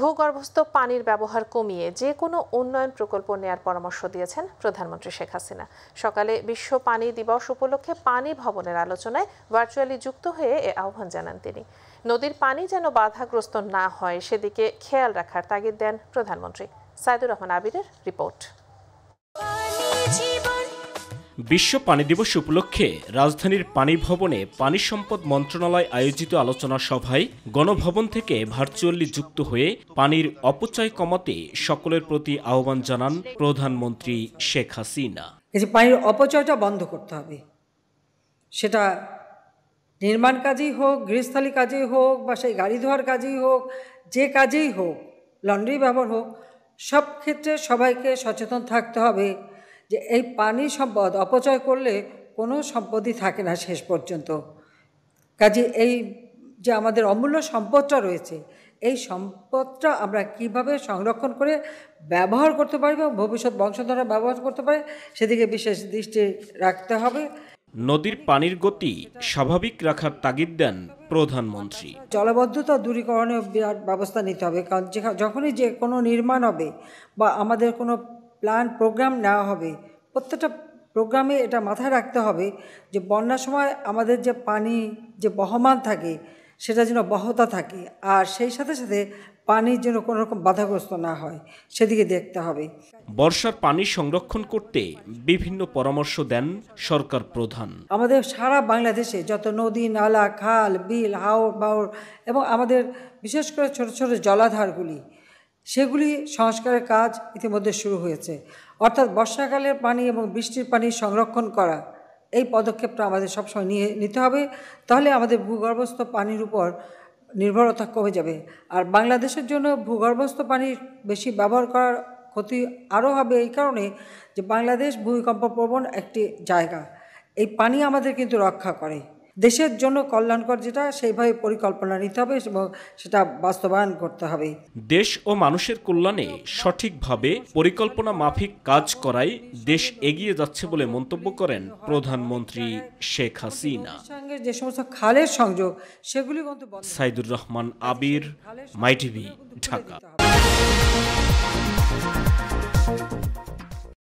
ভূগর্ভস্থ পানির ব্যবহার কমিয়ে যে কোনো উন্নয়ন প্রকল্প নেয়ার পরামর্শ দিয়েছেন প্রধানমন্ত্রী শেখ হাসিনা সকালে বিশ্ব পানি দিবস উপলক্ষে পানি ভবনের আলোচনায় ভার্চুয়ালি যুক্ত হয়ে এ আহ্বান জানান তিনি নদীর পানি যেন বাধাগ্রস্ত না হয় সেদিকে খেয়াল রাখার তাগিদ দেন প্রধানমন্ত্রী সাইদুর রহমান আবিরের রিপোর্ট বিশ্ব পানি দিবস উপলক্ষে রাজধানীর পানি ভবনে পানি সম্পদ মন্ত্রণালয় আয়োজিত আলোচনা সভায় গণভবন থেকে ভার্চুয়ালি যুক্ত হয়ে পানির অপচয় কমাতে সকলের প্রতি আহ্বান জানান প্রধানমন্ত্রী শেখ হাসিনা পানির অপচয়টা বন্ধ করতে হবে সেটা নির্মাণ কাজেই হোক গৃহস্থালি কাজেই হোক বা সেই গাড়ি ধোয়ার কাজেই হোক যে কাজেই হোক লন্ড্রি ব্যবহার হোক সব ক্ষেত্রে সবাইকে সচেতন থাকতে হবে যে এই পানি সম্পদ অপচয় করলে কোনো সম্পদই থাকে না শেষ পর্যন্ত কাজে এই যে আমাদের অমূল্য সম্পদটা রয়েছে এই সম্পদটা আমরা কিভাবে সংরক্ষণ করে ব্যবহার করতে পারি বা ভবিষ্যৎ বংশধরা ব্যবহার করতে পারে সেদিকে বিশেষ দৃষ্টি রাখতে হবে নদীর পানির গতি স্বাভাবিক রাখার তাগিদ দেন প্রধানমন্ত্রী জলবদ্ধতা দূরীকরণের ব্যবস্থা নিতে হবে কারণ যখনই যে কোনো নির্মাণ হবে বা আমাদের কোনো প্ল্যান প্রোগ্রাম নেওয়া হবে প্রত্যেকটা প্রোগ্রামে এটা মাথায় রাখতে হবে যে বন্যার সময় আমাদের যে পানি যে বহমান থাকে সেটা যেন বহতা থাকে আর সেই সাথে সাথে পানির জন্য কোনো রকম বাধাগ্রস্ত না হয় সেদিকে দেখতে হবে বর্ষার পানি সংরক্ষণ করতে বিভিন্ন পরামর্শ দেন সরকার প্রধান আমাদের সারা বাংলাদেশে যত নদী নালা খাল বিল হাওড় বাওড় এবং আমাদের বিশেষ করে ছোট ছোট জলাধারগুলি সেগুলি সংস্কারের কাজ ইতিমধ্যে শুরু হয়েছে অর্থাৎ বর্ষাকালের পানি এবং বৃষ্টির পানি সংরক্ষণ করা এই পদক্ষেপটা আমাদের সবসময় নিয়ে নিতে হবে তাহলে আমাদের ভূগর্ভস্থ পানির উপর নির্ভরতা কমে যাবে আর বাংলাদেশের জন্য ভূগর্ভস্থ পানি বেশি ব্যবহার করার ক্ষতি আরও হবে এই কারণে যে বাংলাদেশ ভূমিকম্প প্রবণ একটি জায়গা এই পানি আমাদের কিন্তু রক্ষা করে দেশের জন্য কল্যাণকর যেটা সেইভাবে পরিকল্পনা নিতে হবে এবং সেটা বাস্তবায়ন করতে হবে দেশ ও মানুষের কল্যাণে সঠিকভাবে পরিকল্পনা মাফিক কাজ করাই দেশ এগিয়ে যাচ্ছে বলে মন্তব্য করেন প্রধানমন্ত্রী শেখ হাসিনা সঙ্গে যে সমস্ত খালের সংযোগ সেগুলি সাইদুর রহমান আবির মাইটিভি ঢাকা